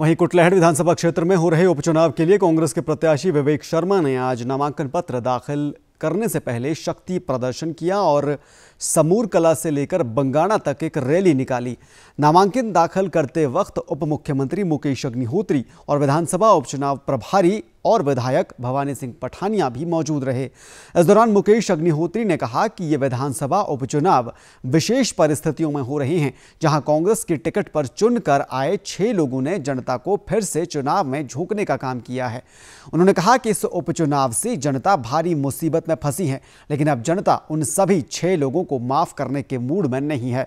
वहीं कुटलहड़ विधानसभा क्षेत्र में हो रहे उपचुनाव के लिए कांग्रेस के प्रत्याशी विवेक शर्मा ने आज नामांकन पत्र दाखिल करने से पहले शक्ति प्रदर्शन किया और समूर कला से लेकर बंगाणा तक एक रैली निकाली नामांकन दाखिल करते वक्त उप मुख्यमंत्री मुकेश अग्निहोत्री और विधानसभा उपचुनाव प्रभारी और विधायक भवानी सिंह पठानिया भी मौजूद रहे इस दौरान मुकेश अग्निहोत्री ने कहा कि ये विधानसभा उपचुनाव विशेष परिस्थितियों में हो रहे हैं जहां कांग्रेस की टिकट पर चुनकर आए छह लोगों ने जनता को फिर से चुनाव में झोंकने का काम किया है उन्होंने कहा कि इस उपचुनाव से जनता भारी मुसीबत में फंसी है लेकिन अब जनता उन सभी छह लोगों को को माफ करने के मूड में नहीं है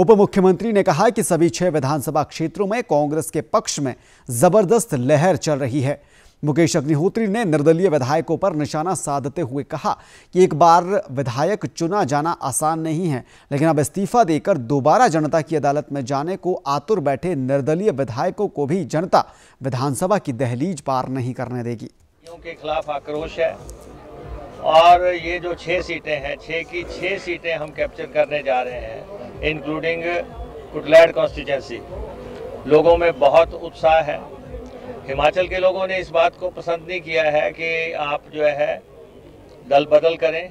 उप मुख्यमंत्री ने कहा कि सभी छह विधानसभा क्षेत्रों में कांग्रेस के पक्ष में जबरदस्त लहर चल रही है मुकेश अग्निहोत्री ने निर्दलीय विधायकों पर निशाना साधते हुए कहा कि एक बार विधायक चुना जाना आसान नहीं है लेकिन अब इस्तीफा देकर दोबारा जनता की अदालत में जाने को आतुर बैठे निर्दलीय विधायकों को भी जनता विधानसभा की दहलीज पार नहीं करने देगी के खिलाफ आक्रोश है और ये जो छः सीटें हैं छः की छः सीटें हम कैप्चर करने जा रहे हैं इंक्लूडिंग कुटलैड कॉन्स्टिटेंसी लोगों में बहुत उत्साह है हिमाचल के लोगों ने इस बात को पसंद नहीं किया है कि आप जो है दल बदल करें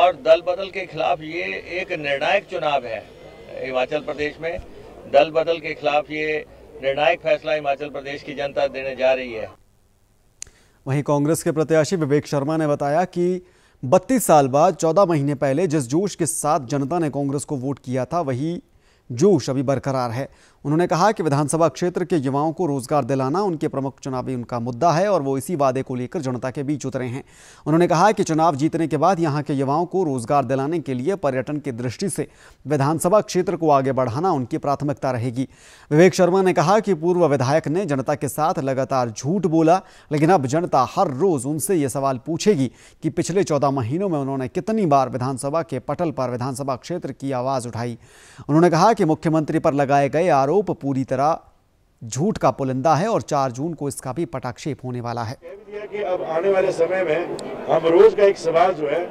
और दल बदल के खिलाफ ये एक निर्णायक चुनाव है हिमाचल प्रदेश में दल बदल के खिलाफ ये निर्णायक फैसला हिमाचल प्रदेश की जनता देने जा रही है वहीं कांग्रेस के प्रत्याशी विवेक शर्मा ने बताया कि 32 साल बाद 14 महीने पहले जिस जोश के साथ जनता ने कांग्रेस को वोट किया था वही जोश अभी बरकरार है उन्होंने कहा कि विधानसभा क्षेत्र के युवाओं को रोजगार दिलाना उनके प्रमुख चुनावी उनका मुद्दा है और वो इसी वादे को लेकर जनता के बीच उतरे हैं उन्होंने कहा कि चुनाव जीतने के बाद यहाँ के युवाओं को रोजगार दिलाने के लिए पर्यटन की दृष्टि से विधानसभा क्षेत्र को आगे बढ़ाना उनकी प्राथमिकता रहेगी विवेक शर्मा ने कहा कि पूर्व विधायक ने जनता के साथ लगातार झूठ बोला लेकिन अब जनता हर रोज उनसे ये सवाल पूछेगी कि पिछले चौदह महीनों में उन्होंने कितनी बार विधानसभा के पटल पर विधानसभा क्षेत्र की आवाज उठाई उन्होंने कहा कि मुख्यमंत्री पर लगाए गए आरोप आरोप पूरी तरह झूठ का पुलिंदा है और 4 जून को इसका भी पटाक्षेप होने वाला है कि अब आने वाले समय में हम रोज का एक सवाल जो है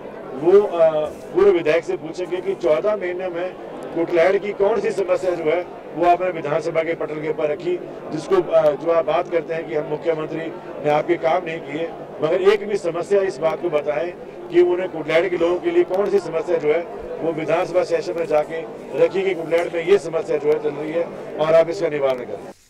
वो पूर्व विधायक से पूछेंगे कि 14 महीने में कुटलैंड की कौन सी समस्या जो है वो आपने विधानसभा के पटल के ऊपर रखी जिसको जो आप बात करते हैं कि हम मुख्यमंत्री ने आपके काम नहीं किए मगर एक भी समस्या इस बात को बताएं कि उन्हें कुटलैंड के लोगों के लिए कौन सी समस्या जो है वो विधानसभा सेशन में जाके रखी कि कुटलैंड में ये समस्या जो है चल रही है और आप इसका निवारण करें